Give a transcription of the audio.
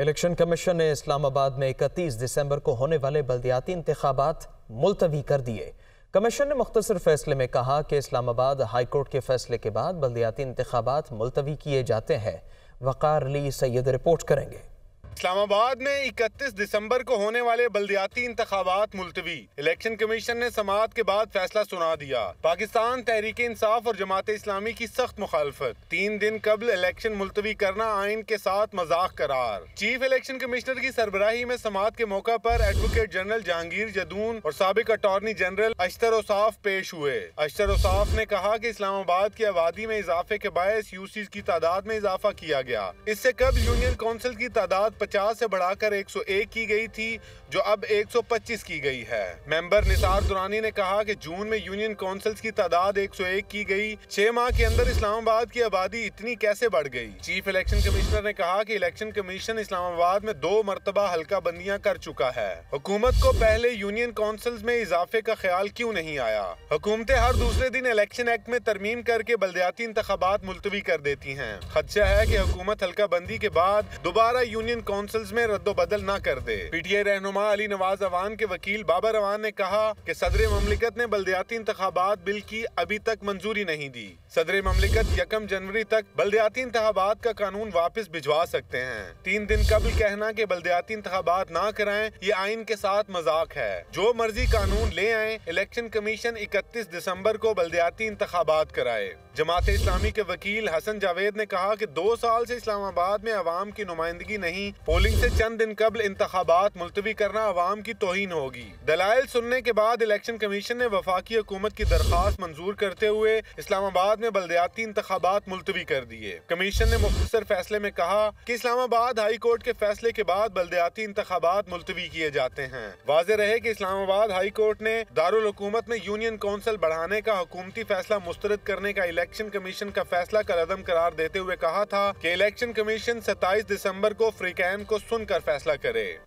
election commission ने इस्लामाबाद में इकतीस दिसंबर को होने वाले बल्दियाती इंतबात मुलतवी कर दिए कमीशन ने मुख्तर फैसले में कहा कि इस्लामाबाद हाईकोर्ट के फैसले के बाद बल्दियाती इंतबात मुलतवी किए जाते हैं वक़ार अली सैद रिपोर्ट करेंगे इस्लामाबाद में 31 दिसंबर को होने वाले बलदियाती इंतबात मुलतवी इलेक्शन कमीशन ने समात के बाद फैसला सुना दिया पाकिस्तान तहरीक इंसाफ और जमात इस्लामी की सख्त मुखालफत तीन दिन कबल इलेक्शन मुलतवी करना आइन के साथ मजाक करार चीफ इलेक्शन कमिश्नर की सरबराही में समात के मौका पर एडवोकेट जनरल जहांगीर जदून और सबक अटॉर्नी जनरल अश्तर उफ पेश हुए अश्तर उफ ने कहा की इस्लामाबाद की आबादी में इजाफे के बायस यूसी की तादाद में इजाफा किया गया इससे कब यूनियन काउंसिल की तादाद 150 से बढ़ाकर 101 की गई थी जो अब 125 की गई है मेंबर निसार दुरानी ने कहा कि जून में यूनियन काउंसिल्स की तादाद 101 की गई छह माह के अंदर इस्लामाबाद की आबादी इतनी कैसे बढ़ गई चीफ इलेक्शन कमिश्नर ने कहा कि इलेक्शन कमीशन इस्लामाबाद में दो मरतबा हल्का बंदियाँ कर चुका है हुकूमत को पहले यूनियन काउंसिल में इजाफे का ख्याल क्यूँ नहीं आया हुकूमतें हर दूसरे दिन इलेक्शन एक्ट में तरमीम करके बल्दियाती इंतबात मुलतवी कर देती है खदशा है की हुकूमत हल्का बंदी के बाद दोबारा यूनियन काउंसिल्स में रद्दोबदल न कर दे पीटीआई रहनुमा अली नवाज अवान के वकील बाबर अवान ने कहा की सदर ममलिकत ने बल्दियाती इंतबात बिल की अभी तक मंजूरी नहीं दी सदर ममलिकत यकम जनवरी तक बल्दियाती इंतबात का कानून वापस भिजवा सकते हैं तीन दिन कबल कहना की बल्दियाती इंतबात ना कराए ये आइन के साथ मजाक है जो मर्जी कानून ले आए इलेक्शन कमीशन इकतीस दिसम्बर को बल्दियाती इंतबात कराए जमात इस्लामी के वकील हसन जावेद ने कहा कि दो साल से इस्लामाबाद में आवाम की नुमाइंदगी नहीं पोलिंग से चंद दिन कबल इंतबात मुलतवी करना आवाम की तोहन होगी दलाइल सुनने के बाद इलेक्शन कमीशन ने वफाकी हुकूमत की दरख्वास्त मंजूर करते हुए इस्लामाबाद में बलदयाती इंतबात मुलतवी कर दिए कमीशन ने मुख्तर फैसले में कहा की इस्लामाबाद हाई कोर्ट के फैसले के बाद बलदयाती इंतबात मुलतवी किए जाते हैं वाज रहे की इस्लामाबाद हाई कोर्ट ने दारकूमत में यूनियन कौंसिल बढ़ाने का हुकूमती फैसला मुस्तरद करने का इलेक्शन कमीशन का फैसला कलदम करार देते हुए कहा था की इलेक्शन कमीशन सताईस दिसम्बर को फ्रीकैन को सुनकर फैसला करे